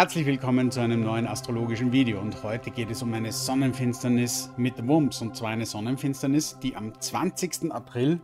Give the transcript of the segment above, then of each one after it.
Herzlich willkommen zu einem neuen astrologischen Video und heute geht es um eine Sonnenfinsternis mit Wumms und zwar eine Sonnenfinsternis, die am 20. April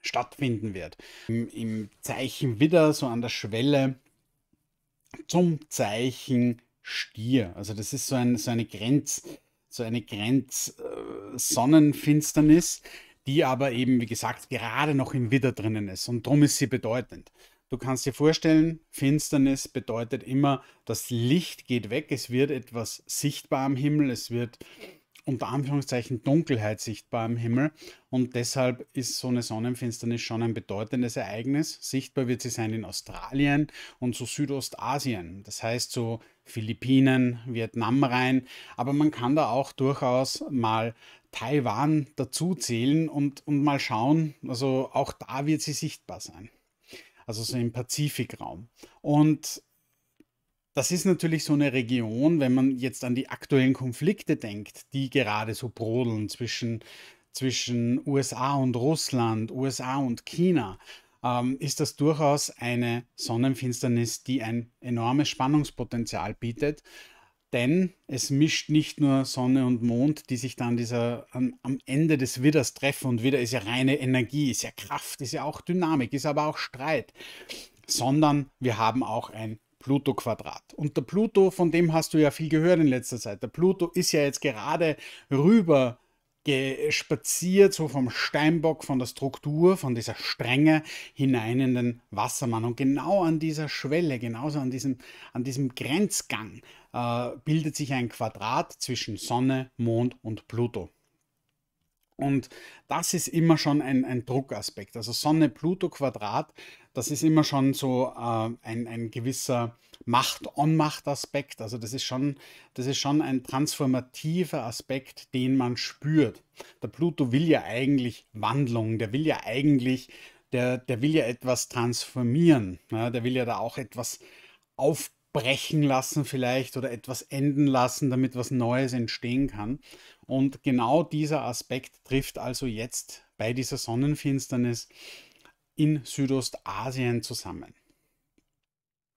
stattfinden wird. Im, im Zeichen Widder, so an der Schwelle zum Zeichen Stier. Also das ist so, ein, so eine Grenz, so eine Grenz äh, Sonnenfinsternis, die aber eben, wie gesagt, gerade noch im Widder drinnen ist und darum ist sie bedeutend. Du kannst dir vorstellen, Finsternis bedeutet immer, das Licht geht weg, es wird etwas sichtbar am Himmel, es wird unter Anführungszeichen Dunkelheit sichtbar am Himmel und deshalb ist so eine Sonnenfinsternis schon ein bedeutendes Ereignis. Sichtbar wird sie sein in Australien und so Südostasien, das heißt so Philippinen, Vietnam rein, aber man kann da auch durchaus mal Taiwan dazu zählen und, und mal schauen, also auch da wird sie sichtbar sein also so im Pazifikraum. Und das ist natürlich so eine Region, wenn man jetzt an die aktuellen Konflikte denkt, die gerade so brodeln zwischen, zwischen USA und Russland, USA und China, ähm, ist das durchaus eine Sonnenfinsternis, die ein enormes Spannungspotenzial bietet. Denn es mischt nicht nur Sonne und Mond, die sich dann dieser, am, am Ende des Widders treffen. Und Widder ist ja reine Energie, ist ja Kraft, ist ja auch Dynamik, ist aber auch Streit. Sondern wir haben auch ein Pluto-Quadrat. Und der Pluto, von dem hast du ja viel gehört in letzter Zeit. Der Pluto ist ja jetzt gerade rüber gespaziert, so vom Steinbock, von der Struktur, von dieser Strenge hinein in den Wassermann. Und genau an dieser Schwelle, genauso an diesem, an diesem Grenzgang äh, bildet sich ein Quadrat zwischen Sonne, Mond und Pluto. Und das ist immer schon ein, ein Druckaspekt. Also Sonne, Pluto, Quadrat, das ist immer schon so äh, ein, ein gewisser Macht-on-Macht-Aspekt. Also das ist, schon, das ist schon ein transformativer Aspekt, den man spürt. Der Pluto will ja eigentlich Wandlung, der will ja eigentlich, der, der will ja etwas transformieren, ja, der will ja da auch etwas aufbauen brechen lassen vielleicht oder etwas enden lassen, damit was Neues entstehen kann. Und genau dieser Aspekt trifft also jetzt bei dieser Sonnenfinsternis in Südostasien zusammen.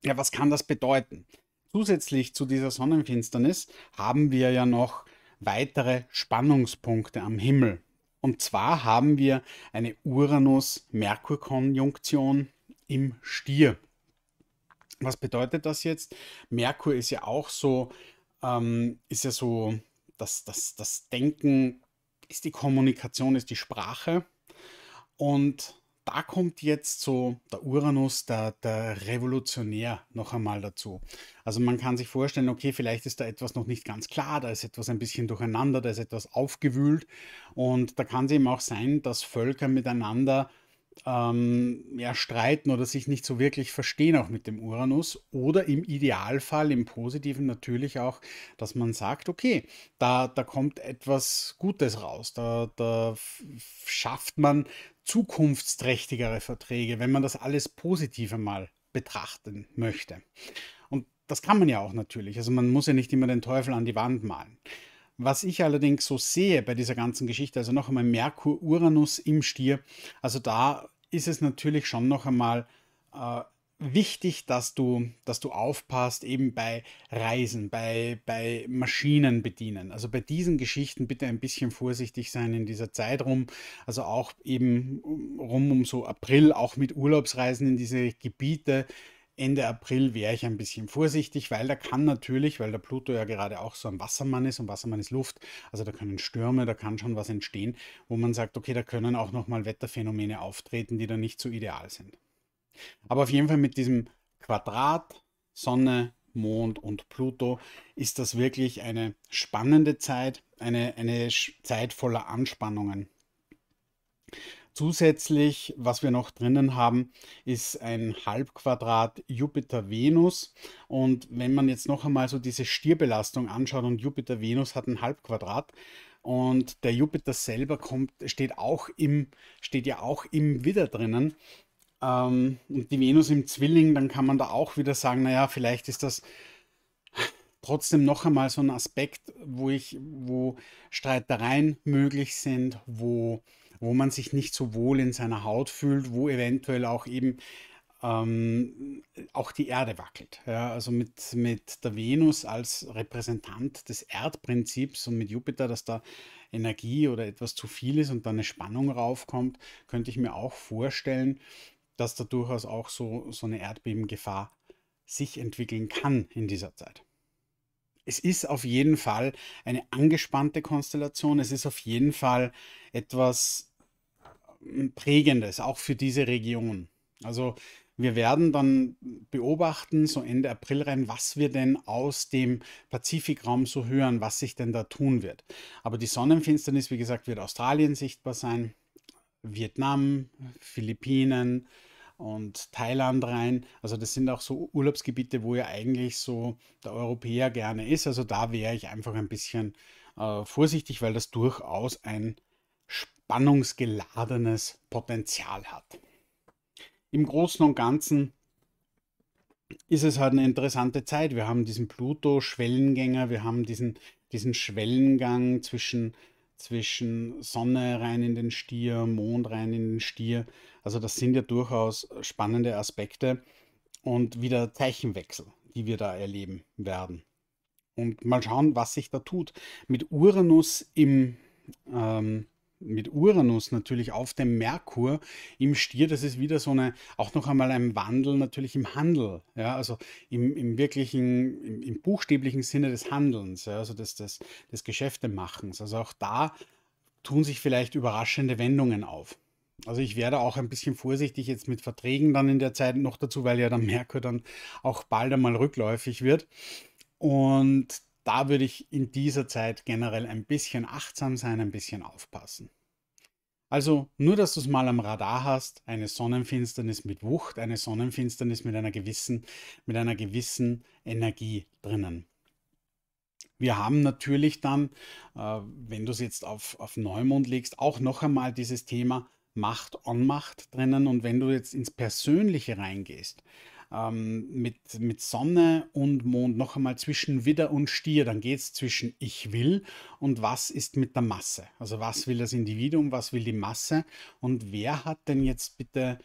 Ja, was kann das bedeuten? Zusätzlich zu dieser Sonnenfinsternis haben wir ja noch weitere Spannungspunkte am Himmel. Und zwar haben wir eine Uranus-Merkur-Konjunktion im Stier was bedeutet das jetzt? Merkur ist ja auch so, ähm, ist ja so, dass das, das Denken ist die Kommunikation, ist die Sprache. Und da kommt jetzt so der Uranus, der, der, Revolutionär, noch einmal dazu. Also man kann sich vorstellen, okay, vielleicht ist da etwas noch nicht ganz klar, da ist etwas ein bisschen durcheinander, da ist etwas aufgewühlt. Und da kann es eben auch sein, dass Völker miteinander ähm, ja, streiten oder sich nicht so wirklich verstehen, auch mit dem Uranus. Oder im Idealfall, im Positiven natürlich auch, dass man sagt, okay, da, da kommt etwas Gutes raus, da, da schafft man zukunftsträchtigere Verträge, wenn man das alles positiv einmal betrachten möchte. Und das kann man ja auch natürlich. Also man muss ja nicht immer den Teufel an die Wand malen. Was ich allerdings so sehe bei dieser ganzen Geschichte, also noch einmal Merkur, Uranus im Stier, also da ist es natürlich schon noch einmal äh, wichtig, dass du, dass du aufpasst eben bei Reisen, bei, bei Maschinen bedienen. Also bei diesen Geschichten bitte ein bisschen vorsichtig sein in dieser Zeit rum. Also auch eben rum um so April, auch mit Urlaubsreisen in diese Gebiete Ende April wäre ich ein bisschen vorsichtig, weil da kann natürlich, weil der Pluto ja gerade auch so ein Wassermann ist und Wassermann ist Luft, also da können Stürme, da kann schon was entstehen, wo man sagt, okay, da können auch nochmal Wetterphänomene auftreten, die da nicht so ideal sind. Aber auf jeden Fall mit diesem Quadrat Sonne, Mond und Pluto ist das wirklich eine spannende Zeit, eine, eine Zeit voller Anspannungen. Zusätzlich, was wir noch drinnen haben, ist ein Halbquadrat Jupiter-Venus. Und wenn man jetzt noch einmal so diese Stierbelastung anschaut und Jupiter-Venus hat ein Halbquadrat, und der Jupiter selber kommt, steht, auch im, steht ja auch im Widder drinnen. Ähm, und die Venus im Zwilling, dann kann man da auch wieder sagen, naja, vielleicht ist das trotzdem noch einmal so ein Aspekt, wo ich, wo Streitereien möglich sind, wo wo man sich nicht so wohl in seiner Haut fühlt, wo eventuell auch eben ähm, auch die Erde wackelt. Ja, also mit, mit der Venus als Repräsentant des Erdprinzips und mit Jupiter, dass da Energie oder etwas zu viel ist und da eine Spannung raufkommt, könnte ich mir auch vorstellen, dass da durchaus auch so, so eine Erdbebengefahr sich entwickeln kann in dieser Zeit. Es ist auf jeden Fall eine angespannte Konstellation, es ist auf jeden Fall etwas prägendes, auch für diese Region. Also wir werden dann beobachten, so Ende April rein, was wir denn aus dem Pazifikraum so hören, was sich denn da tun wird. Aber die Sonnenfinsternis, wie gesagt, wird Australien sichtbar sein, Vietnam, Philippinen und Thailand rein. Also das sind auch so Urlaubsgebiete, wo ja eigentlich so der Europäer gerne ist. Also da wäre ich einfach ein bisschen äh, vorsichtig, weil das durchaus ein spannungsgeladenes Potenzial hat. Im Großen und Ganzen ist es halt eine interessante Zeit. Wir haben diesen Pluto-Schwellengänger, wir haben diesen, diesen Schwellengang zwischen, zwischen Sonne rein in den Stier, Mond rein in den Stier. Also das sind ja durchaus spannende Aspekte und wieder Zeichenwechsel, die wir da erleben werden. Und mal schauen, was sich da tut. Mit Uranus im, ähm, mit Uranus natürlich auf dem Merkur im Stier, das ist wieder so eine, auch noch einmal ein Wandel natürlich im Handel, ja, also im, im wirklichen, im, im, buchstäblichen Sinne des Handelns, ja, also des, des, des Geschäftemachens. Also auch da tun sich vielleicht überraschende Wendungen auf. Also ich werde auch ein bisschen vorsichtig jetzt mit Verträgen dann in der Zeit noch dazu, weil ja dann Merkur dann auch bald einmal rückläufig wird. Und da würde ich in dieser Zeit generell ein bisschen achtsam sein, ein bisschen aufpassen. Also nur, dass du es mal am Radar hast, eine Sonnenfinsternis mit Wucht, eine Sonnenfinsternis mit einer gewissen, mit einer gewissen Energie drinnen. Wir haben natürlich dann, äh, wenn du es jetzt auf, auf Neumond legst, auch noch einmal dieses Thema Macht-Onmacht drinnen. Und wenn du jetzt ins Persönliche reingehst, ähm, mit, mit Sonne und Mond noch einmal zwischen Widder und Stier, dann geht es zwischen ich will und was ist mit der Masse. Also was will das Individuum, was will die Masse und wer hat denn jetzt bitte,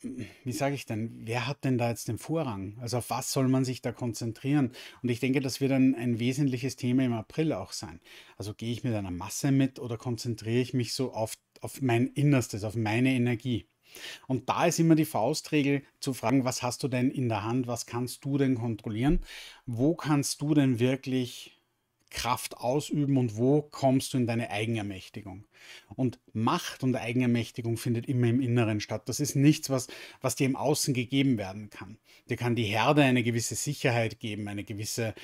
wie sage ich denn, wer hat denn da jetzt den Vorrang? Also auf was soll man sich da konzentrieren? Und ich denke, das wird ein, ein wesentliches Thema im April auch sein. Also gehe ich mit einer Masse mit oder konzentriere ich mich so auf, auf mein Innerstes, auf meine Energie? Und da ist immer die Faustregel zu fragen, was hast du denn in der Hand, was kannst du denn kontrollieren, wo kannst du denn wirklich Kraft ausüben und wo kommst du in deine Eigenermächtigung. Und Macht und Eigenermächtigung findet immer im Inneren statt. Das ist nichts, was, was dir im Außen gegeben werden kann. Dir kann die Herde eine gewisse Sicherheit geben, eine gewisse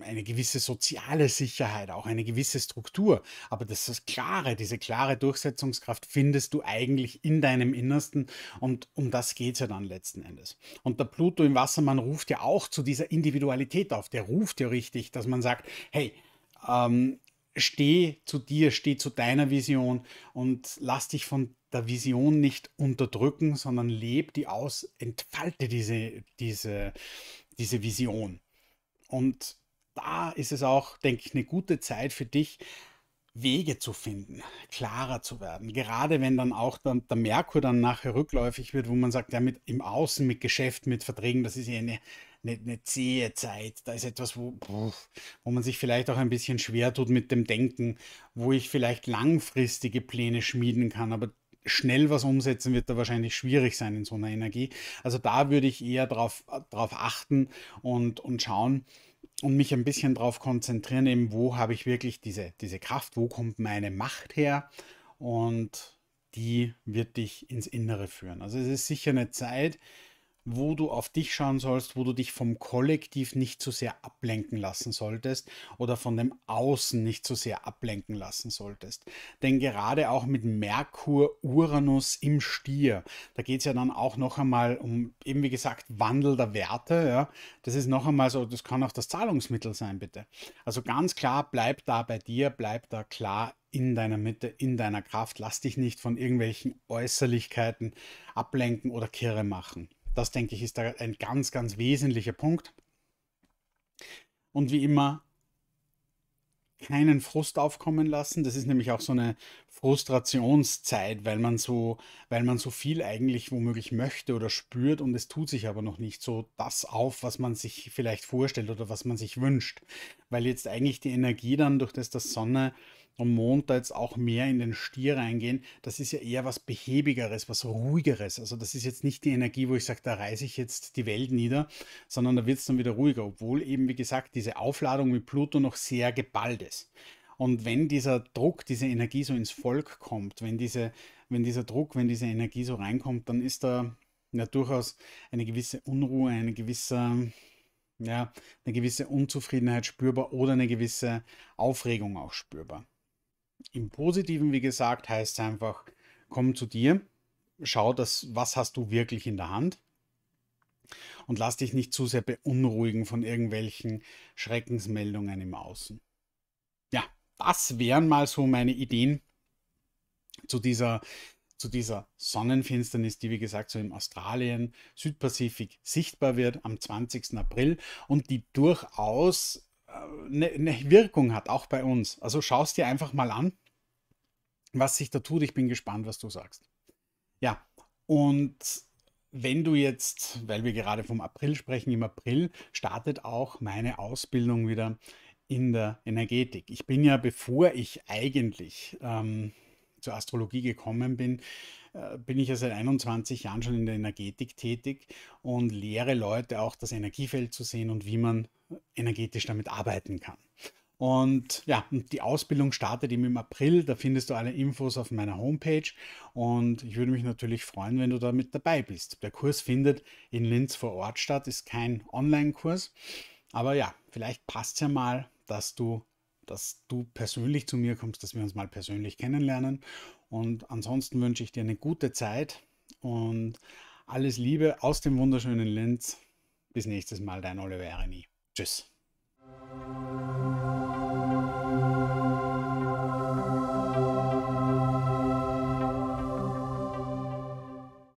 eine gewisse soziale Sicherheit, auch eine gewisse Struktur. Aber das ist klare, diese klare Durchsetzungskraft findest du eigentlich in deinem Innersten und um das geht es ja dann letzten Endes. Und der Pluto im Wassermann ruft ja auch zu dieser Individualität auf. Der ruft ja richtig, dass man sagt, hey, ähm, steh zu dir, steh zu deiner Vision und lass dich von der Vision nicht unterdrücken, sondern leb die aus, entfalte diese, diese, diese Vision. Und da ist es auch, denke ich, eine gute Zeit für dich, Wege zu finden, klarer zu werden. Gerade wenn dann auch dann der Merkur dann nachher rückläufig wird, wo man sagt, ja, mit im Außen, mit Geschäft, mit Verträgen, das ist ja eine, eine, eine zähe Zeit. Da ist etwas, wo, wo man sich vielleicht auch ein bisschen schwer tut mit dem Denken, wo ich vielleicht langfristige Pläne schmieden kann, aber schnell was umsetzen wird da wahrscheinlich schwierig sein in so einer Energie. Also da würde ich eher drauf, äh, drauf achten und, und schauen, und mich ein bisschen darauf konzentrieren, eben wo habe ich wirklich diese, diese Kraft, wo kommt meine Macht her und die wird dich ins Innere führen. Also es ist sicher eine Zeit, wo du auf dich schauen sollst, wo du dich vom Kollektiv nicht zu so sehr ablenken lassen solltest oder von dem Außen nicht zu so sehr ablenken lassen solltest. Denn gerade auch mit Merkur, Uranus im Stier, da geht es ja dann auch noch einmal um, eben wie gesagt, Wandel der Werte. Ja? Das ist noch einmal so, das kann auch das Zahlungsmittel sein, bitte. Also ganz klar, bleib da bei dir, bleib da klar in deiner Mitte, in deiner Kraft. Lass dich nicht von irgendwelchen Äußerlichkeiten ablenken oder kirre machen. Das, denke ich, ist ein ganz, ganz wesentlicher Punkt. Und wie immer, keinen Frust aufkommen lassen. Das ist nämlich auch so eine Frustrationszeit, weil man so, weil man so viel eigentlich womöglich möchte oder spürt und es tut sich aber noch nicht so das auf, was man sich vielleicht vorstellt oder was man sich wünscht. Weil jetzt eigentlich die Energie dann durch das, dass Sonne am Mond da jetzt auch mehr in den Stier reingehen, das ist ja eher was Behebigeres, was Ruhigeres. Also das ist jetzt nicht die Energie, wo ich sage, da reiße ich jetzt die Welt nieder, sondern da wird es dann wieder ruhiger, obwohl eben, wie gesagt, diese Aufladung mit Pluto noch sehr geballt ist. Und wenn dieser Druck, diese Energie so ins Volk kommt, wenn, diese, wenn dieser Druck, wenn diese Energie so reinkommt, dann ist da ja durchaus eine gewisse Unruhe, eine gewisse, ja, eine gewisse Unzufriedenheit spürbar oder eine gewisse Aufregung auch spürbar. Im Positiven, wie gesagt, heißt es einfach, komm zu dir, schau, dass, was hast du wirklich in der Hand und lass dich nicht zu sehr beunruhigen von irgendwelchen Schreckensmeldungen im Außen. Ja, das wären mal so meine Ideen zu dieser, zu dieser Sonnenfinsternis, die wie gesagt so im Australien, Südpazifik sichtbar wird am 20. April und die durchaus eine ne Wirkung hat, auch bei uns. Also schaust dir einfach mal an, was sich da tut. Ich bin gespannt, was du sagst. Ja, und wenn du jetzt, weil wir gerade vom April sprechen, im April startet auch meine Ausbildung wieder in der Energetik. Ich bin ja, bevor ich eigentlich ähm, zur Astrologie gekommen bin, äh, bin ich ja seit 21 Jahren schon in der Energetik tätig und lehre Leute auch das Energiefeld zu sehen und wie man energetisch damit arbeiten kann. Und ja, die Ausbildung startet eben im April. Da findest du alle Infos auf meiner Homepage. Und ich würde mich natürlich freuen, wenn du da mit dabei bist. Der Kurs findet in Linz vor Ort statt, ist kein Online-Kurs. Aber ja, vielleicht passt es ja mal, dass du, dass du persönlich zu mir kommst, dass wir uns mal persönlich kennenlernen. Und ansonsten wünsche ich dir eine gute Zeit und alles Liebe aus dem wunderschönen Linz. Bis nächstes Mal, dein Oliver Reni. Tschüss.